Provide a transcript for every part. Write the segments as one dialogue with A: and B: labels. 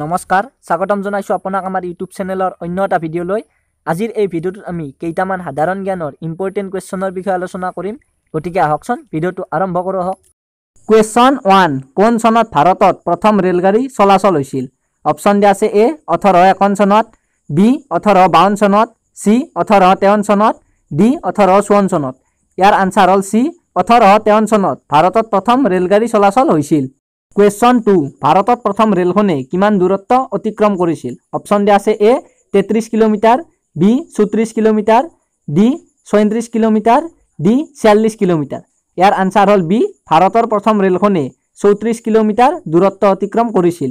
A: নমস্কাৰ স্বাগতম জনাইছোঁ আপোনাক আমাৰ ইউটিউব চেনেলৰ অন্য এটা ভিডিঅ'লৈ আজিৰ এই ভিডিঅ'টোত আমি কেইটামান সাধাৰণ জ্ঞানৰ ইম্পৰ্টেণ্ট কুৱেশ্যনৰ বিষয়ে আলোচনা কৰিম গতিকে আহকচোন ভিডিঅ'টো আৰম্ভ কৰোঁ আহক কুৱেশ্যন ওৱান কোন চনত ভাৰতত প্ৰথম ৰে'লগাড়ী চলাচল হৈছিল অপশ্যন দিয়া আছে এ ওঠৰশ একন চনত বি ওঠৰশ বাৱন চনত চি ওঠৰশ তেৱন চনত ডি ওঠৰশ চৌৱন চনত ইয়াৰ আনচাৰ হ'ল চি ওঠৰশ তেৱন চনত ভাৰতত প্ৰথম ৰে'লগাড়ী চলাচল হৈছিল কুৱেশ্যন টু ভাৰতত প্ৰথম ৰেলখনে কিমান দূৰত্ব অতিক্ৰম কৰিছিল অপশ্যন দি আছে এ তেত্ৰিছ কিলোমিটাৰ বি চৌত্ৰিছ কিলোমিটাৰ ডি ছয়ত্ৰিছ কিলোমিটাৰ ডি ছিয়াল্লিছ কিলোমিটাৰ ইয়াৰ আনচাৰ হ'ল বি ভাৰতৰ প্ৰথম ৰেলখনে চৌত্ৰিছ কিলোমিটাৰ দূৰত্ব অতিক্ৰম কৰিছিল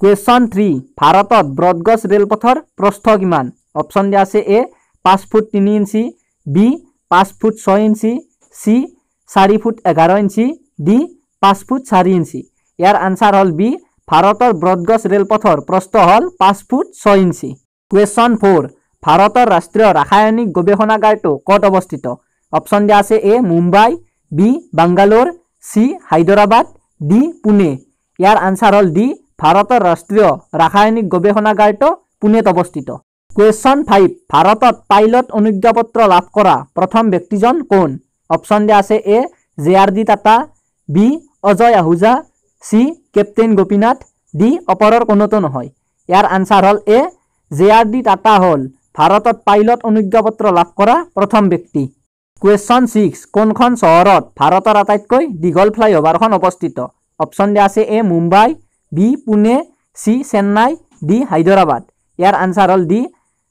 A: কুৱেশ্যন থ্ৰী ভাৰতত ব্ৰডগজ ৰেলপথৰ প্ৰস্থ কিমান অপশ্যন দিয়া আছে এ পাঁচ ফুট তিনি ইঞ্চি বি পাঁচ ফুট ছয় ইঞ্চি চি চাৰি ফুট এঘাৰ ইঞ্চি ডি পাঁচ ফুট চাৰি ইঞ্চি ইয়াৰ আনচাৰ হ'ল বি ভাৰতৰ ব্ৰডগজ ৰেলপথৰ প্ৰস্ত হ'ল পাঁচ ফুট ছয় ইঞ্চি কুৱেশ্যন ফ'ৰ ভাৰতৰ ৰাষ্ট্ৰীয় ৰাসায়নিক গৱেষণাগাৰটো ক'ত অৱস্থিত অপশ্যন দিয়া আছে A Mumbai B Bangalore C Hyderabad D Pune ইয়াৰ আনচাৰ হ'ল ডি ভাৰতৰ ৰাষ্ট্ৰীয় ৰাসায়নিক গৱেষণাগাৰটো পুনেত অৱস্থিত কুৱেশ্যন ফাইভ ভাৰতত পাইলট অনুজ্ঞাপত্ৰ লাভ কৰা প্ৰথম ব্যক্তিজন কোন অপশ্যন দিয়া আছে A J R D Tata B Ajay Ahuja C captain Gopinath D অপৰৰ কোনোতো নহয় ইয়াৰ আনচাৰ হ'ল A J R D Tata হ'ল ভাৰতত পাইলট অনুজ্ঞাপত্ৰ লাভ কৰা প্ৰথম ব্যক্তি কুৱেশ্যন ছিক্স কোনখন চহৰত ভাৰতৰ আটাইতকৈ দীঘল ফ্লাইঅভাৰখন অৱস্থিত অপশ্যন দিয়া আছে A Mumbai B Pune C Chennai D Hyderabad ইয়াৰ আনচাৰ হ'ল ডি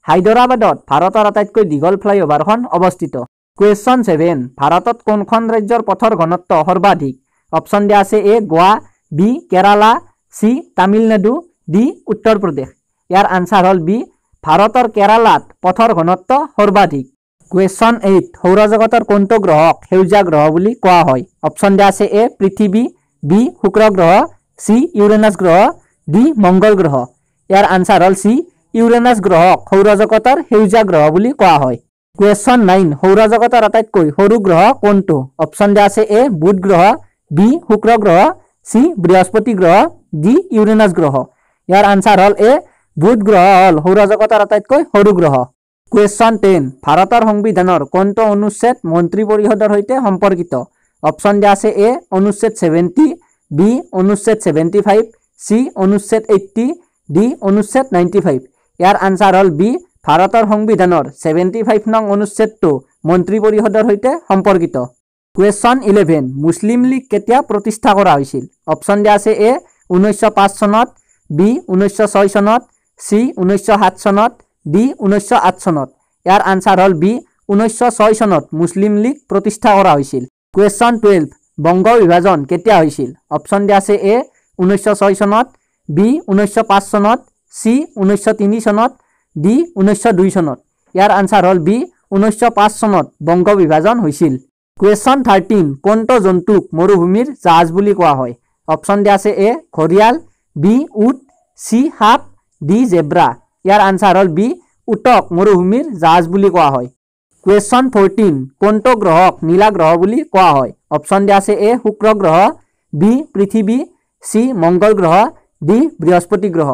A: হায়দৰাবাদত ভাৰতৰ আটাইতকৈ দীঘল ফ্লাইঅভাৰখন অৱস্থিত কুৱেশ্যন ছেভেন ভাৰতত কোনখন ৰাজ্যৰ পথৰ ঘনত্ব সৰ্বাধিক অপশ্যন দিয়া আছে A Goa B Kerala C Tamil Nadu D Uttar Pradesh year answer হ'ল বি ভাৰতৰ কেৰালাত পথৰ ঘনত্ব সৰ্বাধিক কুৱেশ্যন এইট সৌৰজগতৰ কোনটো গ্ৰহক সেউজীয়া গ্ৰহ বুলি কোৱা হয় অপশ্যন দিয়া আছে এ পৃথিৱী বি শুক্ৰ গ্ৰহ চি ইউৰেনাছ গ্ৰহ ডি মংগল গ্ৰহ ইয়াৰ আনচাৰ হ'ল চি ইউৰেনাছ গ্ৰহক সৌৰজগতৰ সেউজীয়া গ্ৰহ বুলি কোৱা হয় কুৱেশ্যন নাইন সৌৰজগতৰ আটাইতকৈ সৰু গ্ৰহ কোনটো অপশ্যন দিয়া আছে এ বুধ গ্ৰহ বি শুক্ৰ গ্ৰহ सी बृहस्पति ग्रह डी यूरेनस ग्रह यार आंसर हल ए বুধ গ্রহ হল সৌরজগতর আটাইতকৈ সৰু গ্ৰহ কুয়েশ্যন টেন ভাৰতৰ সংবিধানৰ কণ্ঠ অনুচ্ছেদ মন্ত্ৰী পৰিষদৰ সৈতে সম্পৰ্কিত অপচন দিয়া আছে এ অনুচ্ছেদ ছেভেণ্টি বি অনুচ্ছেদ ছেভেণ্টি ফাইভ চি অনুচ্ছেদ এইট্টি ডি অনুচ্ছেদ নাইণ্টি ফাইভ ইয়াৰ আনচাৰ হল বি ভাৰতৰ সংবিধানৰ ছেভেণ্টি ফাইভ নং অনুচ্ছেদটো মন্ত্ৰী পৰিষদৰ সৈতে সম্পৰ্কিত কুৱেশ্যন ইলেভেন মুছলিম লীগ কেতিয়া প্ৰতিষ্ঠা কৰা হৈছিল অপশ্যন দিয়া আছে এ ঊনৈছশ পাঁচ চনত বি ঊনৈছশ ছয় চনত চি ঊনৈছশ সাত চনত ডি ঊনৈছশ আঠ চনত ইয়াৰ আনচাৰ হ'ল বি ঊনৈছশ ছয় চনত মুছলিম লীগ প্ৰতিষ্ঠা কৰা হৈছিল কুৱেশ্যন টুৱেলভ বংগ বিভাজন কেতিয়া হৈছিল অপশ্যন দিয়া আছে এ ঊনৈছশ ছয় চনত বি ঊনৈছশ পাঁচ চনত চি ঊনৈছশ তিনি চনত ডি ঊনৈছশ দুই চনত ইয়াৰ আনচাৰ হ'ল বি ঊনৈছশ পাঁচ চনত বংগ বিভাজন হৈছিল কুৱেশ্যন থাৰ্টিন কণ্ঠ জন্তুক মৰুভূমিৰ জাহাজ বুলি কোৱা হয় অপশ্যন দিয়া আছে এ ঘৰিয়াল বি উট চি সাপ ডি জেব্ৰা ইয়াৰ আনচাৰ হ'ল বি উটক মৰুভূমিৰ জাহাজ বুলি কোৱা হয় কুৱেশ্যন ফৰ্টিন কণ্ঠ গ্ৰহক নীলা গ্ৰহ বুলি কোৱা হয় অপশ্যন দিয়া আছে এ শুক্ৰ গ্ৰহ বি পৃথিৱী চি মংগল গ্ৰহ ডি বৃহস্পতি গ্ৰহ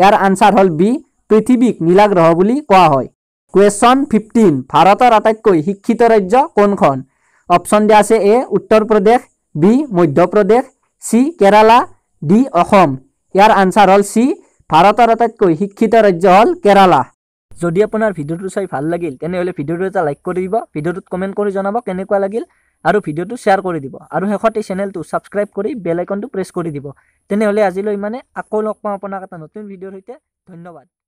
A: ইয়াৰ আনচাৰ হ'ল বি পৃথিৱীক নীলা গ্ৰহ বুলি কোৱা হয় কুৱেশ্যন ফিফটিন ভাৰতৰ আটাইতকৈ শিক্ষিত ৰাজ্য কোনখন অপশ্যন দিয়া আছে এ উত্তৰ Pradesh B Madhya Pradesh C Kerala D Assam ইয়াৰ আনচাৰ হ'ল চি ভাৰতৰ আটাইতকৈ শিক্ষিত ৰাজ্য হ'ল কেৰালা যদি আপোনাৰ ভিডিঅ'টো চাই ভাল লাগিল তেনেহ'লে ভিডিঅ'টো এটা লাইক কৰি দিব ভিডিঅ'টোত কমেণ্ট কৰি জনাব কেনেকুৱা লাগিল আৰু ভিডিঅ'টো শ্বেয়াৰ কৰি দিব আৰু শেষত এই চেনেলটো ছাবস্ক্ৰাইব কৰি বেল আইকনটো প্ৰেছ কৰি দিব তেনেহ'লে আজিলৈ ইমানে আকৌ লগ পাম আপোনাক এটা নতুন ভিডিঅ'ৰ সৈতে ধন্যবাদ